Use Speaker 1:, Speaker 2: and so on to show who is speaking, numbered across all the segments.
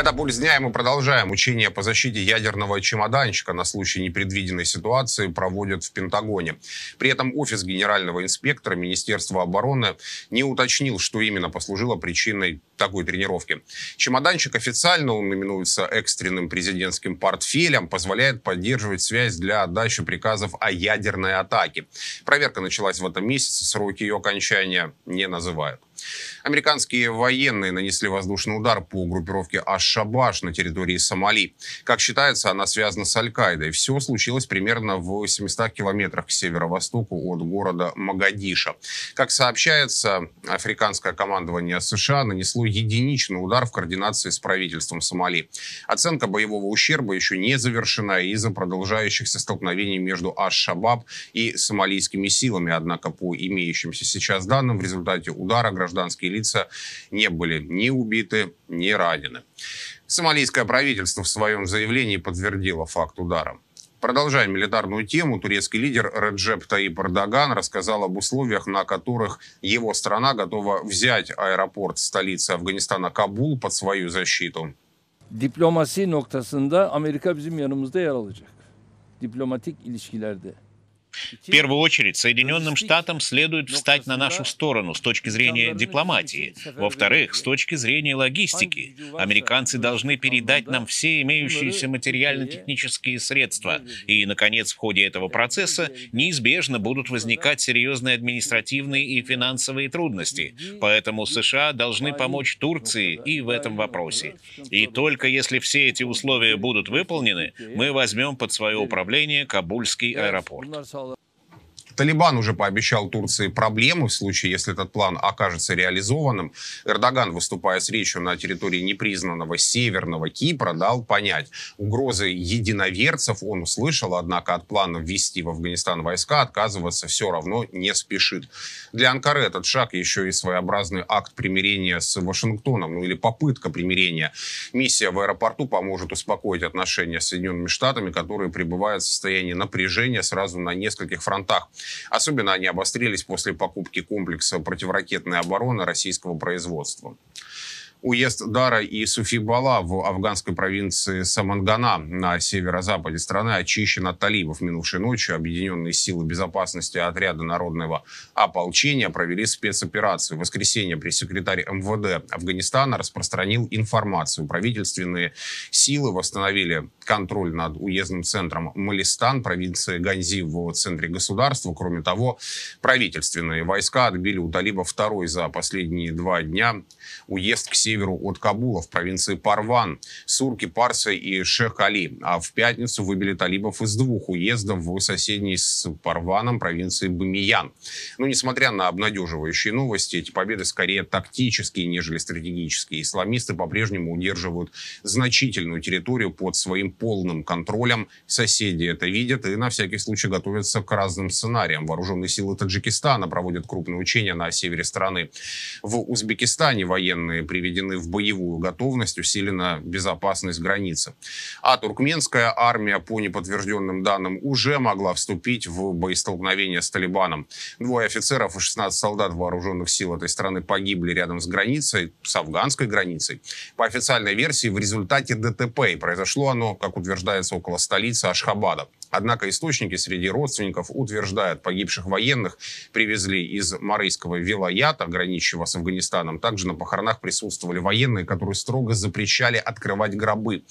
Speaker 1: Это «Пульс дня», и мы продолжаем. учения по защите ядерного чемоданчика на случай непредвиденной ситуации проводят в Пентагоне. При этом офис генерального инспектора Министерства обороны не уточнил, что именно послужило причиной такой тренировки. Чемоданчик официально, он именуется экстренным президентским портфелем, позволяет поддерживать связь для отдачи приказов о ядерной атаке. Проверка началась в этом месяце, сроки ее окончания не называют. Американские военные нанесли воздушный удар по группировке Аш-Шабаш на территории Сомали. Как считается, она связана с Аль-Каидой. Все случилось примерно в 800 километрах к северо-востоку от города Магадиша. Как сообщается, африканское командование США нанесло единичный удар в координации с правительством Сомали. Оценка боевого ущерба еще не завершена из-за продолжающихся столкновений между Аш-Шабаб и сомалийскими силами. Однако по имеющимся сейчас данным в результате удара гражданские лица не были ни убиты, ни ранены. Сомалийское правительство в своем заявлении подтвердило факт удара. Продолжая милитарную тему. Турецкий лидер Реджеп Таип Эрдоган рассказал об условиях, на которых его страна готова взять аэропорт столицы Афганистана Кабул под свою защиту.
Speaker 2: Дипломасия noktasında Америка bizim yanımızda yer alacak. ilişkilerde.
Speaker 3: В первую очередь, Соединенным Штатам следует ну, встать на нашу сторону с точки зрения дипломатии. Во-вторых, с точки зрения логистики. Американцы э, должны передать нам все имеющиеся материально-технические средства. И, наконец, в ходе этого процесса неизбежно будут возникать серьезные административные и финансовые трудности. Поэтому США должны помочь Турции и в этом вопросе. И только если все эти условия будут выполнены, мы возьмем под свое управление Кабульский аэропорт.
Speaker 1: Талибан уже пообещал Турции проблемы в случае, если этот план окажется реализованным. Эрдоган, выступая с речью на территории непризнанного Северного Кипра, дал понять, угрозы единоверцев он услышал, однако от плана ввести в Афганистан войска отказываться все равно не спешит. Для Анкары этот шаг еще и своеобразный акт примирения с Вашингтоном, ну или попытка примирения. Миссия в аэропорту поможет успокоить отношения с Соединенными Штатами, которые пребывают в состоянии напряжения сразу на нескольких фронтах. Особенно они обострились после покупки комплекса противоракетной обороны российского производства уезд Дара и Суфибала в афганской провинции Самангана на северо-западе страны очищен от талибов. Минувшей ночью Объединенные силы безопасности отряда народного ополчения провели спецоперацию. В воскресенье пресс-секретарь МВД Афганистана распространил информацию. Правительственные силы восстановили контроль над уездным центром Малистан, провинции Ганзи в центре государства. Кроме того, правительственные войска отбили у талибов второй за последние два дня уезд к северо северу от Кабула в провинции Парван. Сурки, Парсы и Шехали. А в пятницу выбили талибов из двух уездов в соседней с Парваном провинции Бамиян. Но ну, несмотря на обнадеживающие новости, эти победы скорее тактические, нежели стратегические. Исламисты по-прежнему удерживают значительную территорию под своим полным контролем. Соседи это видят и на всякий случай готовятся к разным сценариям. Вооруженные силы Таджикистана проводят крупные учения на севере страны. В Узбекистане военные приведены выведены в боевую готовность, усилена безопасность границы. А туркменская армия, по неподтвержденным данным, уже могла вступить в боестолкновение с Талибаном. Двое офицеров и 16 солдат вооруженных сил этой страны погибли рядом с границей, с афганской границей. По официальной версии, в результате ДТП. И произошло оно, как утверждается, около столицы Ашхабада. Однако источники среди родственников утверждают, погибших военных привезли из Марийского Вилаята, граничащего с Афганистаном. Также на похоронах присутствовал действовали военные, которые строго запрещали открывать гробы.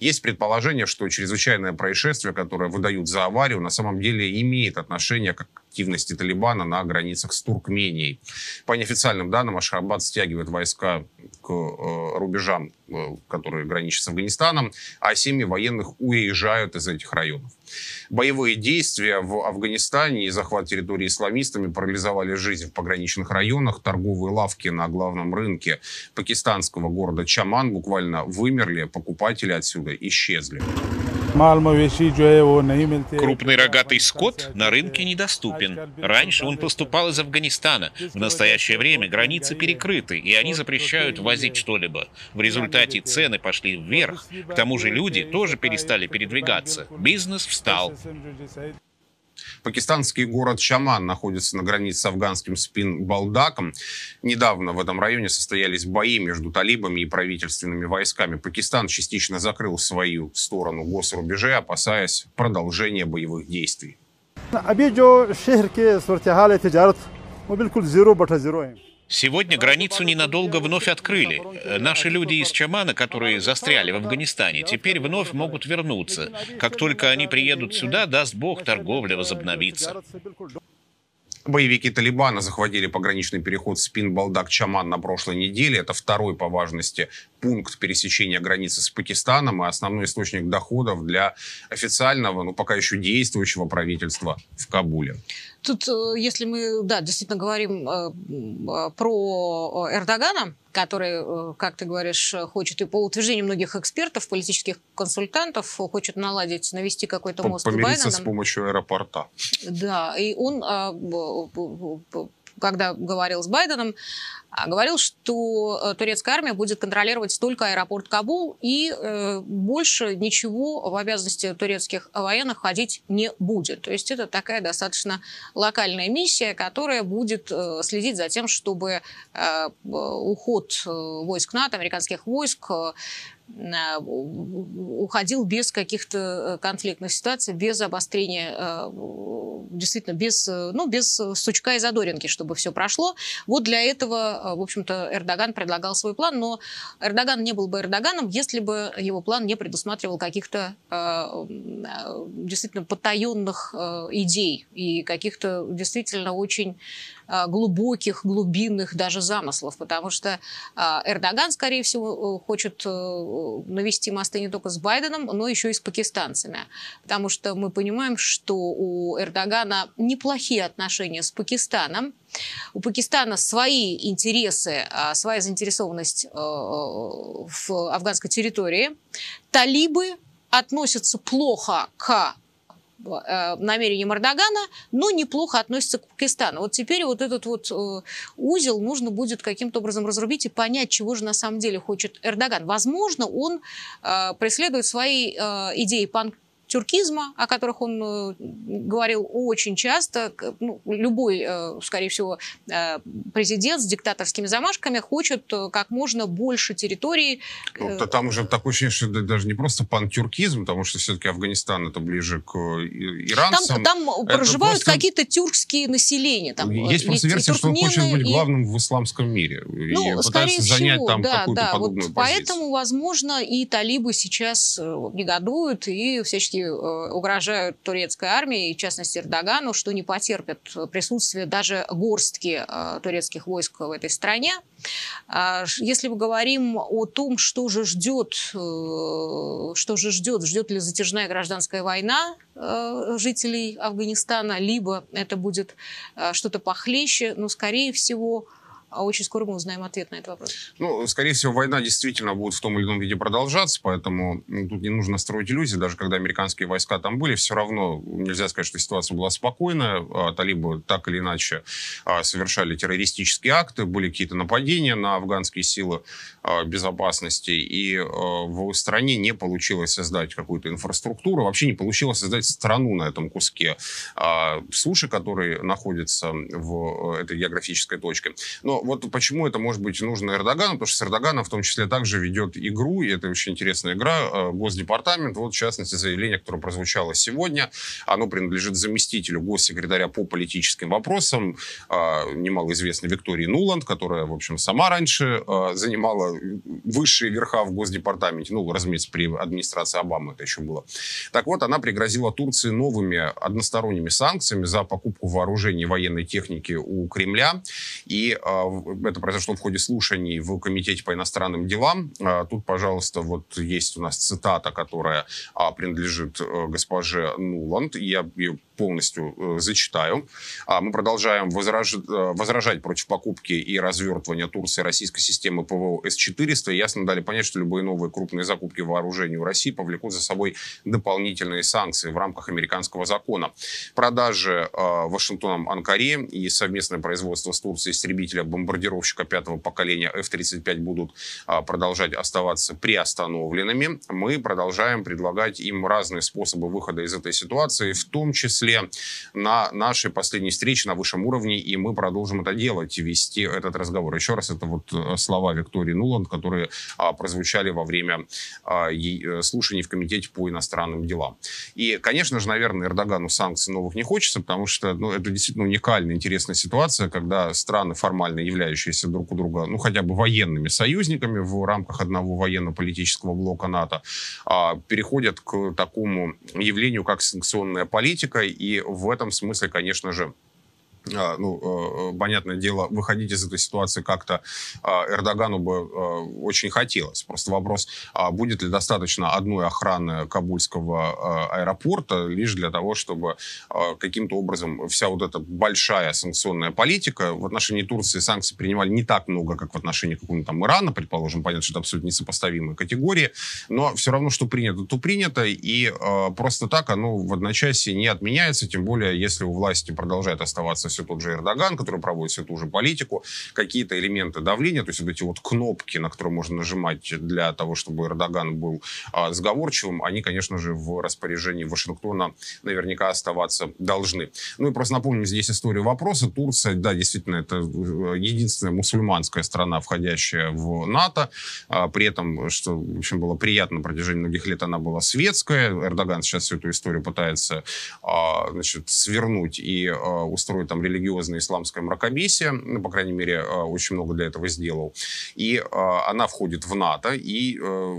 Speaker 1: Есть предположение, что чрезвычайное происшествие, которое выдают за аварию, на самом деле имеет отношение к активности Талибана на границах с Туркменией. По неофициальным данным, Ашхабад стягивает войска к э, рубежам, э, которые граничат с Афганистаном, а семьи военных уезжают из этих районов. Боевые действия в Афганистане и захват территории исламистами парализовали жизнь в пограничных районах. Торговые лавки на главном рынке пакистанского города Чаман буквально вымерли, покупатели отсюда исчезли. Крупный рогатый скот на
Speaker 3: рынке недоступен. Раньше он поступал из Афганистана. В настоящее время границы перекрыты, и они запрещают возить что-либо. В результате цены пошли вверх. К тому же люди тоже перестали передвигаться. Бизнес встал.
Speaker 1: Пакистанский город Шаман находится на границе с афганским Спин-Балдаком. Недавно в этом районе состоялись бои между талибами и правительственными войсками. Пакистан частично закрыл свою сторону госрубежа, опасаясь продолжения боевых действий. Сегодня
Speaker 3: границу ненадолго вновь открыли. Наши люди из Чамана, которые застряли в Афганистане, теперь вновь могут вернуться. Как только они приедут сюда, даст Бог, торговля возобновится.
Speaker 1: Боевики Талибана захватили пограничный переход Спин-Балдак-Чаман на прошлой неделе. Это второй по важности пункт пересечения границы с Пакистаном и основной источник доходов для официального, но ну, пока еще действующего правительства в Кабуле.
Speaker 2: Тут, э, если мы, да, действительно говорим э, э, про Эрдогана, который, как ты говоришь, хочет и по утверждению многих экспертов, политических консультантов, хочет наладить, навести какой-то мост Помириться с
Speaker 1: помощью аэропорта.
Speaker 2: Да, и он а, когда говорил с Байденом, а, говорил, что э, турецкая армия будет контролировать только аэропорт Кабул и э, больше ничего в обязанности турецких военных ходить не будет. То есть это такая достаточно локальная миссия, которая будет э, следить за тем, чтобы э, уход э, войск НАТО, американских войск, э, уходил без каких-то конфликтных ситуаций, без обострения действительно без, э, ну, без э, сучка и задоринки, чтобы все прошло. Вот для этого, э, в общем-то, Эрдоган предлагал свой план, но Эрдоган не был бы Эрдоганом, если бы его план не предусматривал каких-то действительно потаенных идей и каких-то действительно очень а, глубоких, глубинных даже замыслов, потому что а, Эрдоган, скорее всего, э, хочет э, навести мосты не только с Байденом, но еще и с пакистанцами, потому что мы понимаем, что у Эрдогана неплохие отношения с Пакистаном, у Пакистана свои интересы, а, своя заинтересованность э, в афганской территории. Талибы относятся плохо к Э, намерениям Эрдогана, но неплохо относится к Пакистану. Вот теперь вот этот вот э, узел нужно будет каким-то образом разрубить и понять, чего же на самом деле хочет Эрдоган. Возможно, он э, преследует свои идеи тюркизма, о которых он э, говорил очень часто. Ну, любой, э, скорее всего, э, президент с диктаторскими замашками хочет как можно больше территории. Ну,
Speaker 1: там уже такое ощущение, что это даже не просто пан-тюркизм, потому что все-таки Афганистан это ближе к Ирану. Там, там проживают просто...
Speaker 2: какие-то тюркские населения. Там, Есть просто версия, что он хочет быть
Speaker 1: главным и... в исламском мире.
Speaker 2: Ну, и скорее занять всего, там да, какую-то да. подобную вот позицию. Поэтому, возможно, и талибы сейчас негодуют и всячески Э, угрожают турецкой армии, и, в частности, Эрдогану, что не потерпят присутствие даже горстки э, турецких войск в этой стране. А, если мы говорим о том, что же ждет, э, что же ждет, ждет ли затяжная гражданская война жителей Афганистана, либо это будет что-то похлеще, но, ну, скорее всего, а Очень скоро мы узнаем ответ на этот вопрос.
Speaker 1: Ну, скорее всего, война действительно будет в том или ином виде продолжаться, поэтому ну, тут не нужно строить иллюзии. Даже когда американские войска там были, все равно нельзя сказать, что ситуация была спокойная. А, талибы так или иначе а, совершали террористические акты, были какие-то нападения на афганские силы а, безопасности, и в стране не получилось создать какую-то инфраструктуру, вообще не получилось создать страну на этом куске суши, который находится в э, этой географической точке. Но вот почему это может быть нужно Эрдогану, потому что с Эрдоганом в том числе также ведет игру, и это очень интересная игра, э, Госдепартамент. Вот, в частности, заявление, которое прозвучало сегодня, оно принадлежит заместителю госсекретаря по политическим вопросам, а, немалоизвестной Виктории Нуланд, которая, в общем, сама раньше а, занимала высшие верха в Госдепартаменте, ну, разумеется, при администрации Обамы это еще было. Так вот, она пригрозила Турции новыми односторонними санкциями за покупку вооружений и военной техники у Кремля. И а, это произошло в ходе слушаний в Комитете по иностранным делам. А, тут, пожалуйста, вот есть у нас цитата, которая а, принадлежит э, госпоже Нуланд. Я ее полностью э, зачитаю. а Мы продолжаем возраж... Э, возражать против покупки и развертывания Турции российской системы ПВО С-400. Ясно дали понять, что любые новые крупные закупки вооружений у России повлекут за собой дополнительные санкции в рамках американского закона. Продажи э, Вашингтоном Анкаре и совместное производство с Турцией истребителя-бомбардировщика пятого поколения F-35 будут продолжать оставаться приостановленными. Мы продолжаем предлагать им разные способы выхода из этой ситуации, в том числе числе на нашей последней встрече на высшем уровне, и мы продолжим это делать, вести этот разговор. Еще раз, это вот э, слова Виктории Нуланд, которые а, прозвучали во время а, е- э, слушаний в Комитете по иностранным делам. И, конечно же, наверное, Эрдогану санкций новых не хочется, потому что ну, это действительно уникальная, интересная ситуация, когда страны, формально являющиеся друг у друга, ну, хотя бы военными союзниками в рамках одного военно-политического блока НАТО, а, переходят к такому явлению, как санкционная политика, и в этом смысле, конечно же, а, ну, э, э, понятное дело, выходить из этой ситуации как-то а, Эрдогану бы э, очень хотелось. Просто вопрос, а будет ли достаточно одной охраны Кабульского аэропорта лишь для того, чтобы каким-то образом вся вот эта большая санкционная политика в отношении Турции санкции принимали не так много, как в отношении какого-нибудь там Ирана, предположим, понятно, что это абсолютно несопоставимые категории, но все равно, что принято, то принято, и просто так оно в одночасье не отменяется, тем более, если у власти продолжает оставаться все тот же Эрдоган, который проводит всю ту же политику, какие-то элементы давления, то есть вот эти вот кнопки, на которые можно нажимать для того, чтобы Эрдоган был а, сговорчивым, они, конечно же, в распоряжении Вашингтона наверняка оставаться должны. Ну и просто напомним здесь историю вопроса. Турция, да, действительно, это э, единственная мусульманская страна, входящая в НАТО. А, при этом, что, в общем, было приятно на протяжении многих лет, она была светская. Эрдоган сейчас всю эту историю пытается а, значит, свернуть и а, устроить там религиозное исламское мракобесие, ну, по крайней мере, а, очень много для этого сделал. И а, она входит в НАТО, и, э,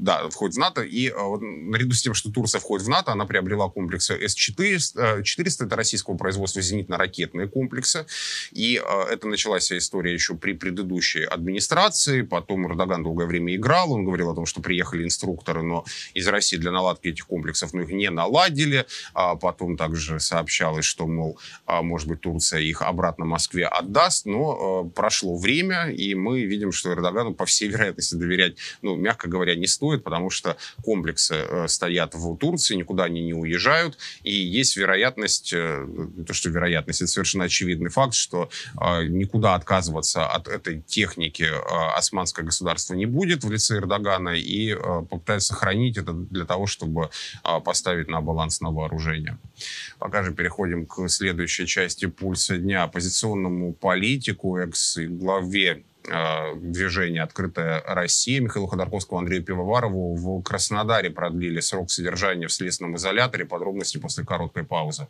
Speaker 1: да, входит в НАТО, и а, вот, наряду с тем, что Турция входит в НАТО, она приобрела комплексы С-400, 400 это российского производства зенитно-ракетные комплексы, и это началась вся история еще при предыдущей администрации, потом Эрдоган долгое время играл, он говорил о том, что приехали инструкторы, но из России для наладки этих комплексов, но ну, их не наладили, потом также сообщалось, что, мол, может быть, Турция их обратно Москве отдаст, но э, прошло время, и мы видим, что Эрдогану по всей вероятности доверять, ну, мягко говоря, не стоит, потому что комплексы э, стоят в Турции, никуда они не уезжают, и есть вероятность, э, то, что вероятность, это совершенно очевидный факт, что э, никуда отказываться от этой техники э, османское государство не будет в лице Эрдогана, и э, попытается сохранить это для того, чтобы э, поставить на баланс на вооружение. Пока же переходим к следующей части пульса дня оппозиционному политику, экс-главе э, движения «Открытая Россия» Михаилу Ходорковскому, Андрею Пивоварову в Краснодаре
Speaker 2: продлили срок содержания в следственном изоляторе. Подробности после короткой паузы.